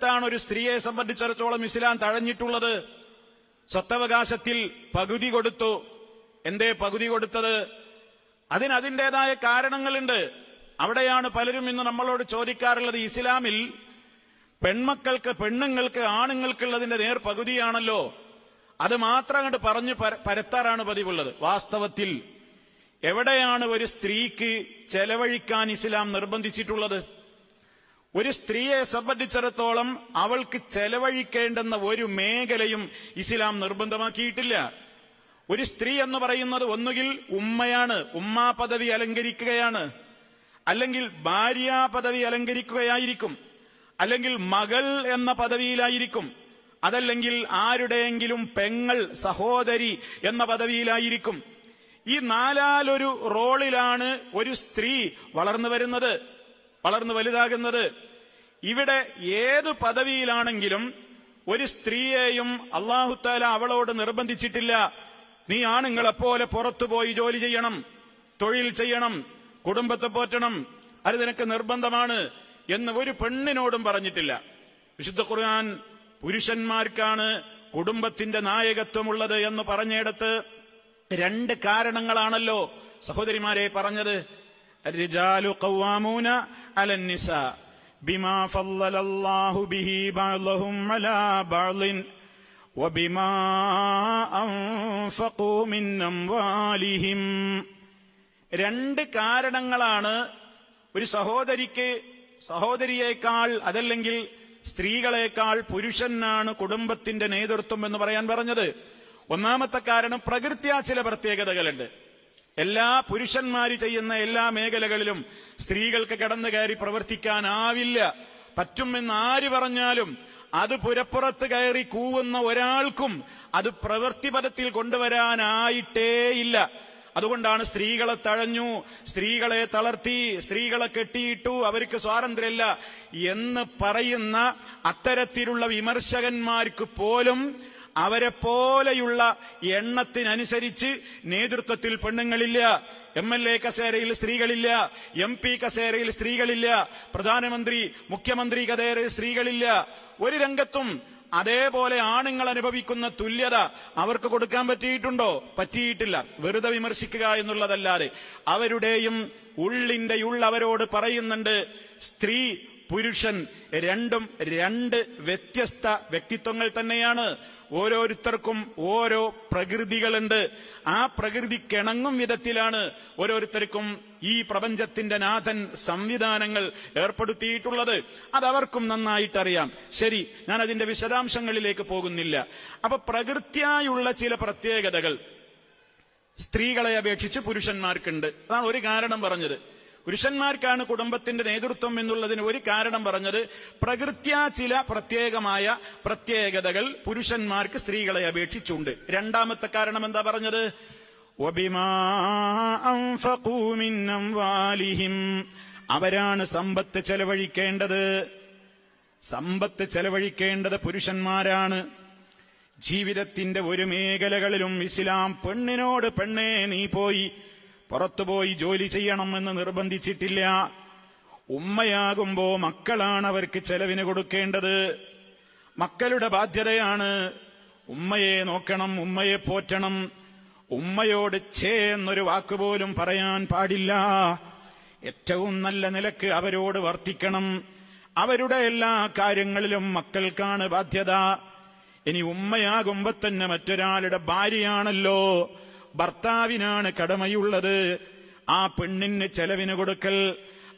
നിലത്താണ് ഒരു സ്ത്രീയെ സംബന്ധിച്ചിടത്തോളം ഇസ്ലാം തഴഞ്ഞിട്ടുള്ളത് സ്വത്തവകാശത്തിൽ പകുതി കൊടുത്തു എന്തേ പകുതി കൊടുത്തത് അതിന് അതിൻ്റെതായ കാരണങ്ങളുണ്ട് അവിടെയാണ് പലരും ഇന്ന് നമ്മളോട് ചോദിക്കാറുള്ളത് ഇസ്ലാമിൽ പെൺമക്കൾക്ക് പെണ്ണുങ്ങൾക്ക് ആണുങ്ങൾക്കുള്ളതിന്റെ നേർ പകുതിയാണല്ലോ അത് മാത്രം അങ്ങോട്ട് പറഞ്ഞു പരത്താറാണ് പതിവുള്ളത് വാസ്തവത്തിൽ എവിടെയാണ് ഒരു സ്ത്രീക്ക് ചെലവഴിക്കാൻ ഇസ്ലാം നിർബന്ധിച്ചിട്ടുള്ളത് ഒരു സ്ത്രീയെ സംബന്ധിച്ചിടത്തോളം അവൾക്ക് ചെലവഴിക്കേണ്ടെന്ന ഒരു മേഖലയും ഇസ്ലാം നിർബന്ധമാക്കിയിട്ടില്ല ഒരു സ്ത്രീ എന്ന് പറയുന്നത് ഒന്നുകിൽ ഉമ്മയാണ് ഉമ്മാ പദവി അലങ്കരിക്കുകയാണ് അല്ലെങ്കിൽ ഭാര്യ പദവി അലങ്കരിക്കുകയായിരിക്കും അല്ലെങ്കിൽ മകൾ എന്ന പദവിയിലായിരിക്കും അതല്ലെങ്കിൽ ആരുടെയെങ്കിലും പെങ്ങൾ സഹോദരി എന്ന പദവിയിലായിരിക്കും ഈ നാലാലൊരു റോളിലാണ് ഒരു സ്ത്രീ വളർന്നു വരുന്നത് വളർന്നു വലുതാകുന്നത് ഇവിടെ ഏതു പദവിയിലാണെങ്കിലും ഒരു സ്ത്രീയെയും അള്ളാഹുത്താല അവളോട് നിർബന്ധിച്ചിട്ടില്ല നീ ആണുങ്ങളെ പുറത്തു പോയി ജോലി ചെയ്യണം തൊഴിൽ ചെയ്യണം കുടുംബത്തെ പോറ്റണം അത് നിനക്ക് നിർബന്ധമാണ് എന്ന് ഒരു പെണ്ണിനോടും പറഞ്ഞിട്ടില്ല വിശുദ്ധ ഖുർആൻ പുരുഷന്മാർക്കാണ് കുടുംബത്തിന്റെ നായകത്വമുള്ളത് എന്ന് പറഞ്ഞിടത്ത് രണ്ട് കാരണങ്ങളാണല്ലോ സഹോദരിമാരെ പറഞ്ഞത് بما فضل الله به بعضهم على بعض وبما أنفقوا من أموالهم രണ്ട് കാരണങ്ങളാണ് ഒരു സഹോദരിക്ക് സഹോദരിയേക്കാൾ അതല്ലെങ്കിൽ സ്ത്രീകളേക്കാൾ പുരുഷനാണ് കുടുംബത്തിന്റെ നേതൃത്വം എന്ന് പറയാൻ പറഞ്ഞത് ഒന്നാമത്തെ കാരണം പ്രകൃത്യാ ചില പ്രത്യേകതകളുണ്ട് എല്ലാ പുരുഷന്മാര് ചെയ്യുന്ന എല്ലാ മേഖലകളിലും സ്ത്രീകൾക്ക് കടന്നു കയറി പ്രവർത്തിക്കാനാവില്ല പറ്റുമെന്ന് ആര് പറഞ്ഞാലും അത് പുരപ്പുറത്ത് കയറി കൂവുന്ന ഒരാൾക്കും അത് പ്രവൃത്തിപഥത്തിൽ കൊണ്ടുവരാനായിട്ടേയില്ല അതുകൊണ്ടാണ് സ്ത്രീകളെ തഴഞ്ഞു സ്ത്രീകളെ തളർത്തി സ്ത്രീകളെ കെട്ടിയിട്ടു അവർക്ക് സ്വാതന്ത്ര്യമില്ല എന്ന് പറയുന്ന അത്തരത്തിലുള്ള വിമർശകന്മാർക്ക് പോലും അവരെ പോലെയുള്ള എണ്ണത്തിനനുസരിച്ച് നേതൃത്വത്തിൽ പെണ്ണുങ്ങളില്ല എം എൽ എ കസേരയിൽ സ്ത്രീകളില്ല എം പി കസേരയിൽ സ്ത്രീകളില്ല പ്രധാനമന്ത്രി മുഖ്യമന്ത്രി കസേരയിൽ സ്ത്രീകളില്ല ഒരു രംഗത്തും അതേപോലെ ആണുങ്ങൾ അനുഭവിക്കുന്ന തുല്യത അവർക്ക് കൊടുക്കാൻ പറ്റിയിട്ടുണ്ടോ പറ്റിയിട്ടില്ല വെറുതെ വിമർശിക്കുക എന്നുള്ളതല്ലാതെ അവരുടെയും ഉള്ളിന്റെ ഉള്ളവരോട് പറയുന്നുണ്ട് സ്ത്രീ പുരുഷൻ രണ്ടും രണ്ട് വ്യത്യസ്ത വ്യക്തിത്വങ്ങൾ തന്നെയാണ് ഓരോരുത്തർക്കും ഓരോ പ്രകൃതികളുണ്ട് ആ പ്രകൃതി കിണങ്ങും വിധത്തിലാണ് ഓരോരുത്തർക്കും ഈ പ്രപഞ്ചത്തിന്റെ നാഥൻ സംവിധാനങ്ങൾ ഏർപ്പെടുത്തിയിട്ടുള്ളത് അതവർക്കും നന്നായിട്ടറിയാം ശരി ഞാൻ അതിന്റെ വിശദാംശങ്ങളിലേക്ക് പോകുന്നില്ല അപ്പൊ പ്രകൃത്യായുള്ള ചില പ്രത്യേകതകൾ സ്ത്രീകളെ അപേക്ഷിച്ച് പുരുഷന്മാർക്കുണ്ട് അതാണ് ഒരു കാരണം പറഞ്ഞത് പുരുഷന്മാർക്കാണ് കുടുംബത്തിന്റെ നേതൃത്വം എന്നുള്ളതിന് ഒരു കാരണം പറഞ്ഞത് പ്രകൃത്യാ ചില പ്രത്യേകമായ പ്രത്യേകതകൾ പുരുഷന്മാർക്ക് സ്ത്രീകളെ അപേക്ഷിച്ചുണ്ട് രണ്ടാമത്തെ കാരണം എന്താ പറഞ്ഞത് അവരാണ് സമ്പത്ത് ചെലവഴിക്കേണ്ടത് സമ്പത്ത് ചെലവഴിക്കേണ്ടത് പുരുഷന്മാരാണ് ജീവിതത്തിന്റെ ഒരു മേഖലകളിലും ഇസ്ലാം പെണ്ണിനോട് പെണ്ണേ നീ പോയി പുറത്തുപോയി ജോലി ചെയ്യണം എന്ന് നിർബന്ധിച്ചിട്ടില്ല ഉമ്മയാകുമ്പോ മക്കളാണ് അവർക്ക് ചെലവിന് കൊടുക്കേണ്ടത് മക്കളുടെ ബാധ്യതയാണ് ഉമ്മയെ നോക്കണം ഉമ്മയെ പോറ്റണം ഉമ്മയോട് ചേ എന്നൊരു വാക്കുപോലും പറയാൻ പാടില്ല ഏറ്റവും നല്ല നിലക്ക് അവരോട് വർത്തിക്കണം അവരുടെ എല്ലാ കാര്യങ്ങളിലും മക്കൾക്കാണ് ബാധ്യത ഇനി ഉമ്മയാകുമ്പോ തന്നെ മറ്റൊരാളുടെ ഭാര്യയാണല്ലോ ഭർത്താവിനാണ് കടമയുള്ളത് ആ പെണ്ണിന് ചെലവിന് കൊടുക്കൽ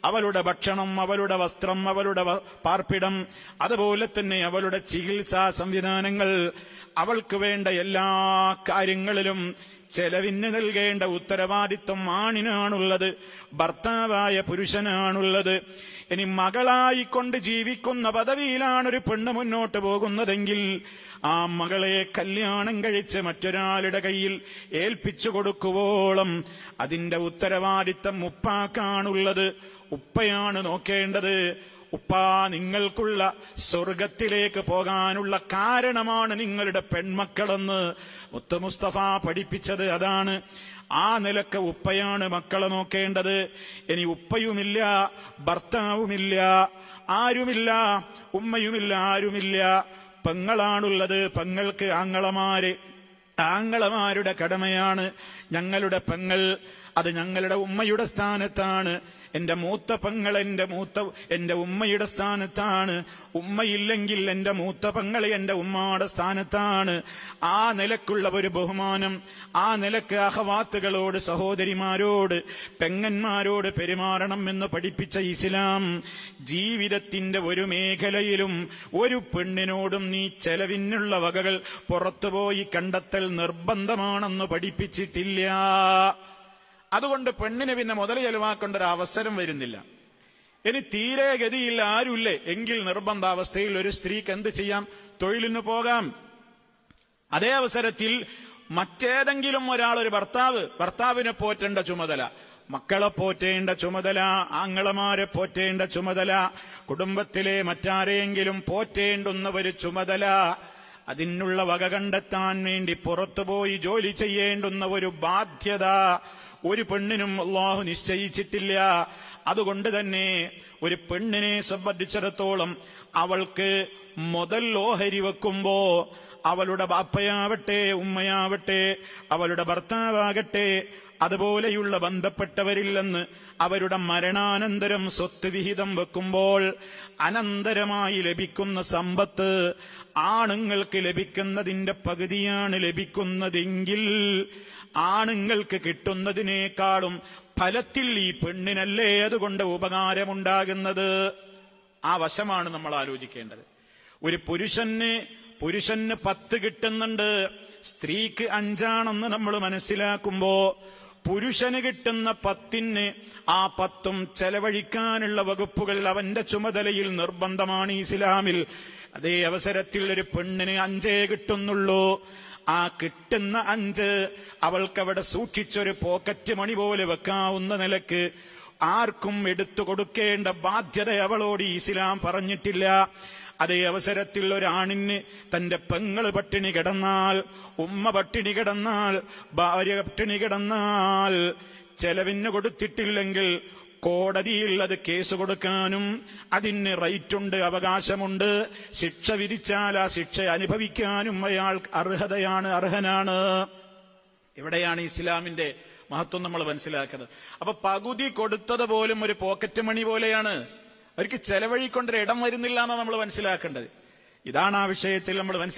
അവളുടെ ഭക്ഷണം അവളുടെ വസ്ത്രം അവളുടെ പാർപ്പിടം അതുപോലെ തന്നെ അവളുടെ ചികിത്സാ സംവിധാനങ്ങൾ അവൾക്ക് വേണ്ട എല്ലാ കാര്യങ്ങളിലും ചെലവിന് നൽകേണ്ട ഉത്തരവാദിത്വം ആണിനാണുള്ളത് ഭർത്താവായ പുരുഷനാണുള്ളത് ഇനി മകളായിക്കൊണ്ട് ജീവിക്കുന്ന പദവിയിലാണ് ഒരു പെണ്ണ് മുന്നോട്ട് പോകുന്നതെങ്കിൽ ആ മകളെ കല്യാണം കഴിച്ച് മറ്റൊരാളുടെ കയ്യിൽ ഏൽപ്പിച്ചു കൊടുക്കുവോളം അതിന്റെ ഉത്തരവാദിത്തം ഉപ്പാക്കാണുള്ളത് ഉപ്പയാണ് നോക്കേണ്ടത് ഉപ്പാ നിങ്ങൾക്കുള്ള സ്വർഗത്തിലേക്ക് പോകാനുള്ള കാരണമാണ് നിങ്ങളുടെ പെൺമക്കളെന്ന് മുത്ത മുസ്തഫ പഠിപ്പിച്ചത് അതാണ് ആ നിലക്ക് ഉപ്പയാണ് മക്കളെ നോക്കേണ്ടത് ഇനി ഉപ്പയുമില്ല ഭർത്താവുമില്ല ആരുമില്ല ഉമ്മയുമില്ല ആരുമില്ല പെങ്ങളാണുള്ളത് പെങ്ങൾക്ക് ആങ്ങളമാര് ആങ്ങളമാരുടെ കടമയാണ് ഞങ്ങളുടെ പെങ്ങൾ അത് ഞങ്ങളുടെ ഉമ്മയുടെ സ്ഥാനത്താണ് എൻ്റെ മൂത്ത പങ്ങൾ എൻ്റെ മൂത്ത എൻ്റെ ഉമ്മയുടെ സ്ഥാനത്താണ് ഉമ്മയില്ലെങ്കിൽ എൻ്റെ മൂത്ത പങ്ങൾ എൻ്റെ ഉമ്മയുടെ സ്ഥാനത്താണ് ആ നിലക്കുള്ള ഒരു ബഹുമാനം ആ നിലക്ക് അഹവാത്തുകളോട് സഹോദരിമാരോട് പെങ്ങന്മാരോട് പെരുമാറണം എന്ന് പഠിപ്പിച്ച ഇസ്ലാം ജീവിതത്തിന്റെ ഒരു മേഖലയിലും ഒരു പെണ്ണിനോടും നീ ചെലവിനുള്ള വകകൾ പുറത്തുപോയി കണ്ടെത്തൽ നിർബന്ധമാണെന്ന് പഠിപ്പിച്ചിട്ടില്ല അതുകൊണ്ട് പെണ്ണിന് പിന്നെ മുതൽ ചെലവാക്കേണ്ട ഒരു അവസരം വരുന്നില്ല ഇനി തീരെ ഗതിയില്ല ആരുമില്ലേ എങ്കിൽ നിർബന്ധാവസ്ഥയിൽ ഒരു സ്ത്രീക്ക് എന്ത് ചെയ്യാം തൊഴിലിന് പോകാം അതേ അവസരത്തിൽ മറ്റേതെങ്കിലും ഒരാൾ ഒരു ഭർത്താവ് ഭർത്താവിനെ പോറ്റേണ്ട ചുമതല മക്കളെ പോറ്റേണ്ട ചുമതല ആങ്ങളമാരെ പോറ്റേണ്ട ചുമതല കുടുംബത്തിലെ മറ്റാരെയെങ്കിലും പോറ്റേണ്ടുന്ന ഒരു ചുമതല അതിനുള്ള വക കണ്ടെത്താൻ വേണ്ടി പുറത്തുപോയി ജോലി ചെയ്യേണ്ടുന്ന ഒരു ബാധ്യത ഒരു പെണ്ണിനും അള്ളാഹു നിശ്ചയിച്ചിട്ടില്ല അതുകൊണ്ട് തന്നെ ഒരു പെണ്ണിനെ സംബന്ധിച്ചിടത്തോളം അവൾക്ക് മുതൽ ഓഹരി വെക്കുമ്പോ അവളുടെ ബാപ്പയാവട്ടെ ഉമ്മയാവട്ടെ അവളുടെ ഭർത്താവാകട്ടെ അതുപോലെയുള്ള ബന്ധപ്പെട്ടവരിൽ അവരുടെ മരണാനന്തരം സ്വത്ത് വിഹിതം വെക്കുമ്പോൾ അനന്തരമായി ലഭിക്കുന്ന സമ്പത്ത് ആണുങ്ങൾക്ക് ലഭിക്കുന്നതിന്റെ പകുതിയാണ് ലഭിക്കുന്നതെങ്കിൽ ആണുങ്ങൾക്ക് കിട്ടുന്നതിനേക്കാളും ഫലത്തിൽ ഈ പെണ്ണിനല്ലേ അതുകൊണ്ട് ഉപകാരമുണ്ടാകുന്നത് ആ വശമാണ് നമ്മൾ ആലോചിക്കേണ്ടത് ഒരു പുരുഷന് പുരുഷന് പത്ത് കിട്ടുന്നുണ്ട് സ്ത്രീക്ക് അഞ്ചാണെന്ന് നമ്മൾ മനസ്സിലാക്കുമ്പോ പുരുഷന് കിട്ടുന്ന പത്തിന് ആ പത്തും ചെലവഴിക്കാനുള്ള വകുപ്പുകൾ അവന്റെ ചുമതലയിൽ നിർബന്ധമാണ് ഇസ്ലാമിൽ അതേ അവസരത്തിൽ ഒരു പെണ്ണിന് അഞ്ചേ കിട്ടുന്നുള്ളൂ ആ കിട്ടുന്ന അഞ്ച് അവൾക്കവിടെ സൂക്ഷിച്ചൊരു പോക്കറ്റ് മണി പോലെ വെക്കാവുന്ന നിലക്ക് ആർക്കും എടുത്തു കൊടുക്കേണ്ട ബാധ്യത അവളോട് ഇസ്ലാം പറഞ്ഞിട്ടില്ല അതേ അവസരത്തിൽ ഒരാണിന് തന്റെ പെങ്ങള് പട്ടിണി കിടന്നാൽ ഉമ്മ പട്ടിണി കിടന്നാൽ ഭാര്യ പട്ടിണി കിടന്നാൽ ചെലവിന് കൊടുത്തിട്ടില്ലെങ്കിൽ കോടതിയിൽ അത് കേസ് കൊടുക്കാനും അതിന് റൈറ്റുണ്ട് അവകാശമുണ്ട് ശിക്ഷ വിധിച്ചാൽ ആ ശിക്ഷ അനുഭവിക്കാനും അയാൾ അർഹതയാണ് അർഹനാണ് എവിടെയാണ് ഇസ്ലാമിന്റെ മഹത്വം നമ്മൾ മനസ്സിലാക്കുന്നത് അപ്പൊ പകുതി കൊടുത്തത് പോലും ഒരു പോക്കറ്റ് മണി പോലെയാണ് അവർക്ക് ചെലവഴിക്കൊണ്ടൊരു ഇടം വരുന്നില്ല എന്നാണ് നമ്മൾ മനസ്സിലാക്കേണ്ടത് ഇതാണ് ആ വിഷയത്തിൽ നമ്മൾ